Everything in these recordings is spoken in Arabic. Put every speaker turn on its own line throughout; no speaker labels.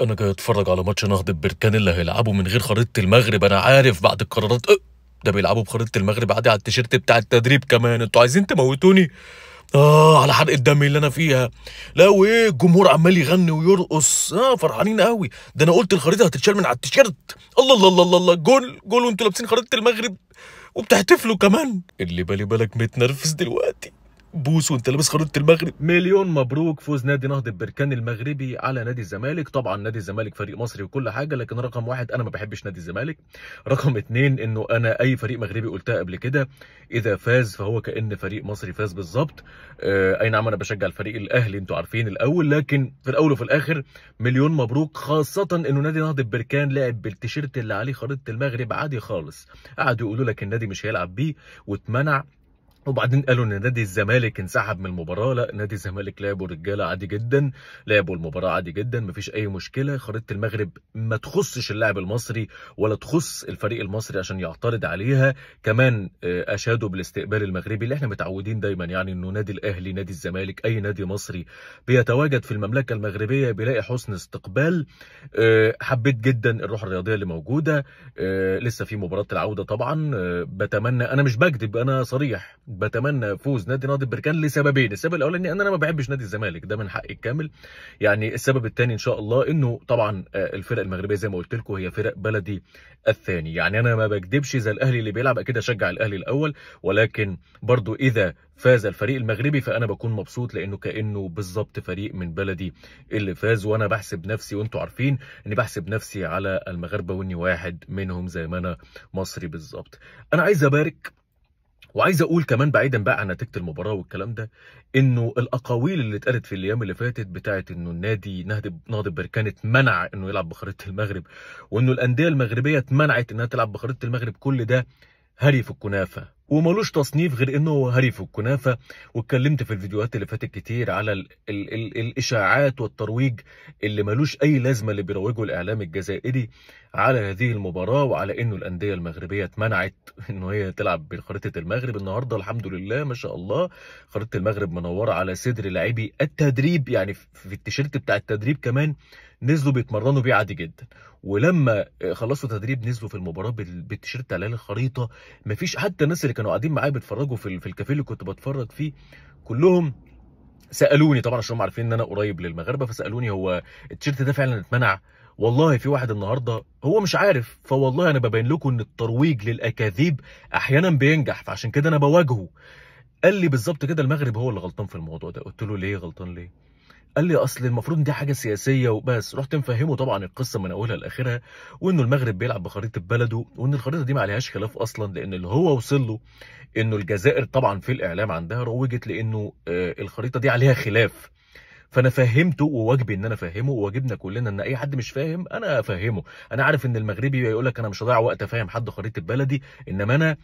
انا جاي اتفرج على ماتش نهضه بركان اللي هيلعبوا من غير خريطه المغرب انا عارف بعد القرارات أه، ده بيلعبوا بخريطه المغرب عادي على التيشيرت بتاع التدريب كمان انتوا عايزين تموتوني اه على حرق الدم اللي انا فيها لا وايه الجمهور عمال يغني ويرقص اه فرحانين قوي ده انا قلت الخريطه هتتشال من على التيشيرت الله الله الله الله الله جول جول وانتوا لابسين خريطه المغرب وبتحتفلوا كمان اللي بالي بالك متنرفز دلوقتي بوس وانت لابس خريطه المغرب مليون مبروك فوز نادي نهضه بركان المغربي على نادي الزمالك طبعا نادي الزمالك فريق مصري وكل حاجه لكن رقم واحد انا ما بحبش نادي الزمالك رقم اتنين انه انا اي فريق مغربي قلتها قبل كده اذا فاز فهو كان فريق مصري فاز بالظبط آه اي نعم انا بشجع الفريق الاهلي انتوا عارفين الاول لكن في الاول وفي الاخر مليون مبروك خاصه انه نادي نهضه بركان لعب بالتيشيرت اللي عليه خريطه المغرب عادي خالص قعدوا يقولوا لك النادي مش هيلعب بيه واتمنع وبعدين قالوا ان نادي الزمالك انسحب من المباراه لا نادي الزمالك لعبوا رجاله عادي جدا لعبوا المباراه عادي جدا مفيش اي مشكله خريطه المغرب ما تخصش اللاعب المصري ولا تخص الفريق المصري عشان يعترض عليها كمان آه، اشادوا بالاستقبال المغربي اللي احنا متعودين دايما يعني انه نادي الاهلي نادي الزمالك اي نادي مصري بيتواجد في المملكه المغربيه بيلاقي حسن استقبال آه، حبيت جدا الروح الرياضيه اللي موجوده آه، لسه في مباراه العوده طبعا بتمنى انا مش بكذب انا صريح بتمنى فوز نادي نادي البركان لسببين السبب الاولاني ان انا ما بحبش نادي الزمالك ده من حقي الكامل يعني السبب الثاني ان شاء الله انه طبعا آه، الفرق المغربيه زي ما قلت لكم هي فرق بلدي الثاني يعني انا ما بكدبش زي الاهلي اللي بيلعب اكيد اشجع الاهلي الاول ولكن برضو اذا فاز الفريق المغربي فانا بكون مبسوط لانه كانه بالظبط فريق من بلدي اللي فاز وانا بحسب نفسي وانتم عارفين اني بحسب نفسي على المغاربه واني واحد منهم زي ما انا مصري بالظبط انا عايز ابارك وعايز اقول كمان بعيدا بقى عن نتيجه المباراه والكلام ده انه الاقاويل اللي اتقالت في الايام اللي فاتت بتاعه انه النادي نهضه نهضه بركان اتمنع انه يلعب بخريطه المغرب وانه الانديه المغربيه اتمنعت انها تلعب بخريطه المغرب كل ده هري في الكنافه وملوش تصنيف غير انه هريف الكنافه واتكلمت في الفيديوهات اللي فاتت كتير على الـ الـ الـ الاشاعات والترويج اللي ملوش اي لازمه اللي بيروجه الاعلام الجزائري على هذه المباراه وعلى انه الانديه المغربيه اتمنعت انه هي تلعب بخريطه المغرب النهارده الحمد لله ما شاء الله خريطه المغرب منوره على صدر لاعبي التدريب يعني في التيشيرت بتاع التدريب كمان نزلوا بيتمرنوا بيه عادي جدا ولما خلصوا تدريب نزلوا في المباراه بالتيشيرت على الخريطه مفيش حتى الناس اللي كانوا قاعدين معايا بيتفرجوا في, في الكافيه اللي كنت بتفرج فيه كلهم سالوني طبعا عشان هم عارفين ان انا قريب للمغاربه فسالوني هو التيشيرت ده فعلا اتمنع والله في واحد النهارده هو مش عارف فوالله انا ببين لكم ان الترويج للاكاذيب احيانا بينجح فعشان كده انا بواجهه قال لي بالظبط كده المغرب هو اللي غلطان في الموضوع ده قلت له ليه غلطان ليه قال لي اصل المفروض دي حاجه سياسيه وبس رحت مفهمه طبعا القصه من اولها لاخرها وانه المغرب بيلعب بخريطه بلده وان الخريطه دي ما عليهاش خلاف اصلا لان اللي هو وصل له انه الجزائر طبعا في الاعلام عندها روجت لانه آه، الخريطه دي عليها خلاف فانا فهمته وواجبي ان انا افهمه وواجبنا كلنا ان اي حد مش فاهم انا افهمه انا عارف ان المغربي يقول لك انا مش هضيع وقت افهم حد خريطه بلدي انما انا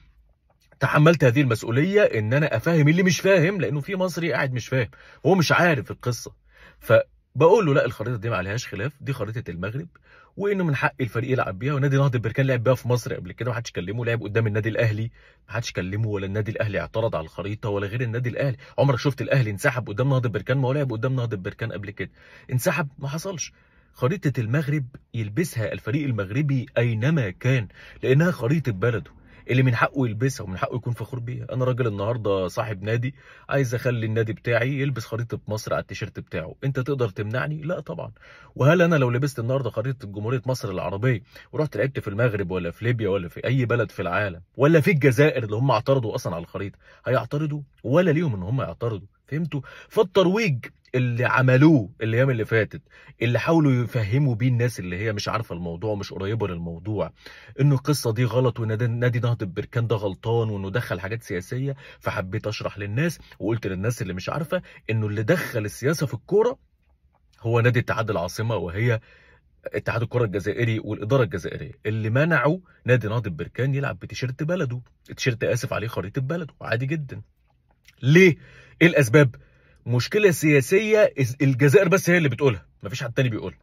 تحملت هذه المسؤوليه ان انا افهم اللي مش فاهم لانه في مصري قاعد مش فاهم هو مش عارف القصه فبقول له لا الخريطه دي ما عليهاش خلاف دي خريطه المغرب وانه من حق الفريق يلعب بيها ونادي نهضه البركان لعب بيها في مصر قبل كده ما حدش كلمه لعب قدام النادي الاهلي ما حدش كلمه ولا النادي الاهلي اعترض على الخريطه ولا غير النادي الاهلي عمرك شفت الاهلي انسحب قدام نهضه البركان ما هو لعب قدام نهضه البركان قبل كده انسحب ما حصلش خريطه المغرب يلبسها الفريق المغربي اينما كان لانها خريطه بلده اللي من حقه يلبسها ومن حقه يكون فخور بيها انا راجل النهارده صاحب نادي عايز اخلي النادي بتاعي يلبس خريطه مصر على التيشيرت بتاعه انت تقدر تمنعني لا طبعا وهل انا لو لبست النهارده خريطه جمهوريه مصر العربيه ورحت لعبت في المغرب ولا في ليبيا ولا في اي بلد في العالم ولا في الجزائر اللي هم اعترضوا اصلا على الخريطه هيعترضوا ولا ليهم ان هم يعترضوا فهمتوا فالترويج اللي عملوه الايام اللي فاتت اللي حاولوا يفهموا بيه الناس اللي هي مش عارفه الموضوع ومش قريبه للموضوع ان القصه دي غلط وان نادي نهضه بركان ده غلطان وانه دخل حاجات سياسيه فحبيت اشرح للناس وقلت للناس اللي مش عارفه انه اللي دخل السياسه في الكوره هو نادي اتحاد العاصمه وهي اتحاد الكره الجزائري والاداره الجزائريه اللي منعوا نادي نهضه بركان يلعب بتيشيرت بلده تيشيرت اسف عليه خريطه بلده عادي جدا ليه؟ ايه الاسباب؟ مشكله سياسيه الجزائر بس هي اللي بتقولها مفيش حد تاني بيقولها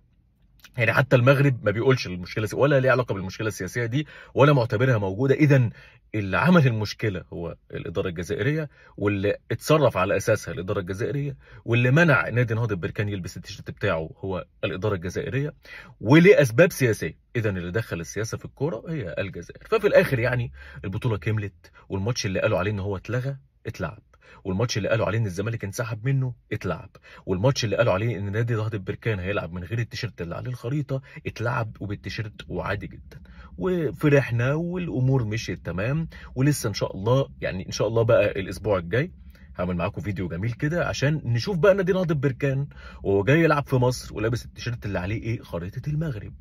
يعني حتى المغرب ما بيقولش المشكله ولا ليه علاقه بالمشكله السياسيه دي ولا معتبرها موجوده اذا اللي عمل المشكله هو الاداره الجزائريه واللي اتصرف على اساسها الاداره الجزائريه واللي منع نادي نهضه بركان يلبس التيشيرت بتاعه هو الاداره الجزائريه وليه اسباب سياسيه اذا اللي دخل السياسه في الكوره هي الجزائر ففي الاخر يعني البطوله كملت والماتش اللي قالوا عليه ان هو اتلغى اتلعب والماتش اللي قالوا عليه ان الزمالك انسحب منه اتلعب والماتش اللي قالوا عليه ان نادي ضهد البركان هيلعب من غير التيشيرت اللي عليه الخريطه اتلعب وبالتيشيرت وعادي جدا وفرحنا والامور مشيت تمام ولسه ان شاء الله يعني ان شاء الله بقى الاسبوع الجاي هعمل معاكم فيديو جميل كده عشان نشوف بقى نادي نهضه بركان وهو جاي يلعب في مصر ولابس التيشيرت اللي عليه ايه خريطه المغرب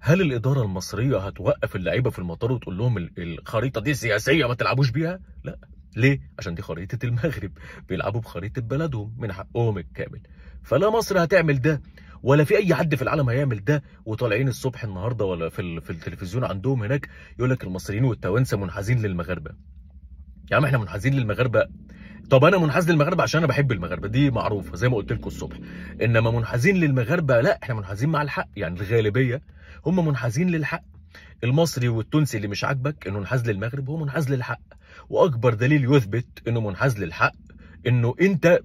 هل الاداره المصريه هتوقف اللعيبه في المطار وتقول لهم الخريطه دي سياسيه ما تلعبوش بيها لا ليه؟ عشان دي خريطة المغرب بيلعبوا بخريطة بلدهم من حقهم الكامل فلا مصر هتعمل ده ولا في اي حد في العالم هيعمل ده وطالعين الصبح النهارده ولا في, في التلفزيون عندهم هناك يقول لك المصريين والتوانسه منحازين للمغاربه يا عم احنا منحازين للمغاربه طب انا منحاز للمغاربه عشان انا بحب المغاربه دي معروفه زي ما قلت لكم الصبح انما منحازين للمغاربه لا احنا منحازين مع الحق يعني الغالبيه هم منحازين للحق المصري والتونسي اللي مش عاجبك انه منحاز للمغرب هو منحاز للحق واكبر دليل يثبت انه منحاز للحق انه انت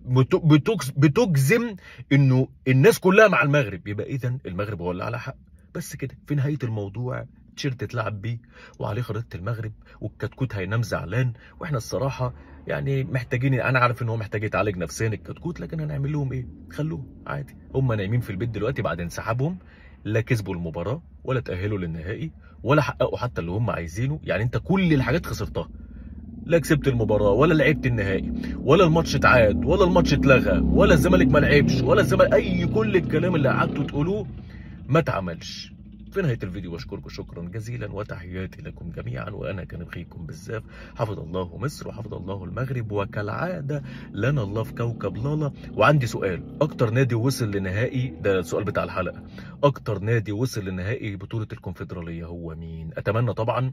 بتجزم انه الناس كلها مع المغرب يبقى اذا المغرب هو اللي على حق بس كده في نهايه الموضوع تيشيرت اتلعب بيه وعليه خريطه المغرب والكتكوت هينام زعلان واحنا الصراحه يعني محتاجين انا عارف ان هو محتاج يتعالج نفسيا الكتكوت لكن هنعمل لهم ايه؟ خلوهم عادي هم نايمين في البيت دلوقتي بعد انسحابهم لا كسبوا المباراه ولا تاهلوا للنهائي ولا حققوا حتى اللي هم عايزينه يعني انت كل الحاجات خسرتها لا كسبت المباراه ولا لعبت النهائي ولا الماتش اتعاد ولا الماتش اتلغى ولا الزمالك ما لعبش ولا الزمالك اي كل الكلام اللي قعدتوا تقولوه ما اتعملش في نهايه الفيديو بشكركم شكرا جزيلا وتحياتي لكم جميعا وانا كان بخيكم بالزاف حفظ الله مصر وحفظ الله المغرب وكالعاده لنا الله في كوكب لالا وعندي سؤال اكتر نادي وصل لنهائي ده السؤال بتاع الحلقه اكتر نادي وصل لنهائي بطوله الكونفدراليه هو مين اتمنى طبعا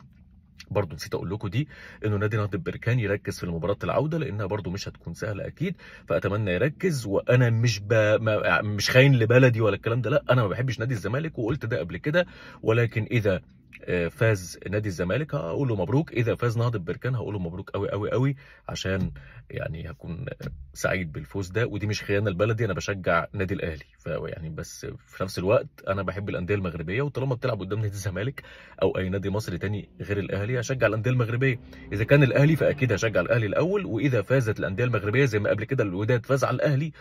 برضه نسيت اقول لكم دي انه نادي نهضه البركان يركز في مباراه العوده لانها برضه مش هتكون سهله اكيد فاتمنى يركز وانا مش ب... مش خاين لبلدي ولا الكلام ده لا انا ما بحبش نادي الزمالك وقلت ده قبل كده ولكن اذا آه، فاز نادي الزمالك هقول له مبروك اذا فاز نهضه بركان هقول له مبروك قوي قوي قوي عشان يعني هكون سعيد بالفوز ده ودي مش خيانه لبلدي انا بشجع نادي الاهلي فيعني بس في نفس الوقت انا بحب الانديه المغربيه وطالما بتلعب قدام نادي الزمالك او اي نادي مصري تاني غير الاهلي هشجع الانديه المغربيه اذا كان الاهلي فاكيد هشجع الاهلي الاول واذا فازت الانديه المغربيه زي ما قبل كده الوداد فاز على الاهلي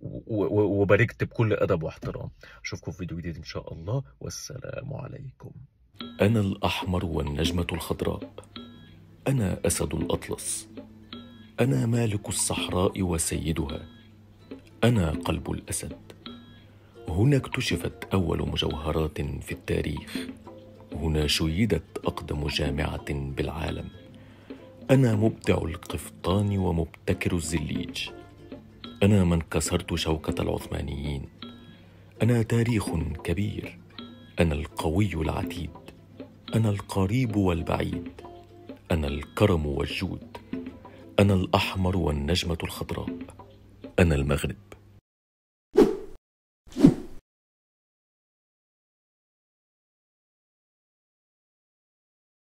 وباركت بكل ادب واحترام اشوفكم في فيديو جديد ان شاء الله والسلام عليكم أنا الأحمر والنجمة الخضراء أنا أسد الأطلس أنا مالك الصحراء وسيدها أنا قلب الأسد هنا اكتشفت أول مجوهرات في التاريخ هنا شيدت أقدم جامعة بالعالم أنا مبدع القفطان ومبتكر الزليج أنا من كسرت شوكة العثمانيين أنا تاريخ كبير أنا القوي العتيد انا القريب والبعيد انا الكرم والجود انا الاحمر والنجمه الخضراء انا المغرب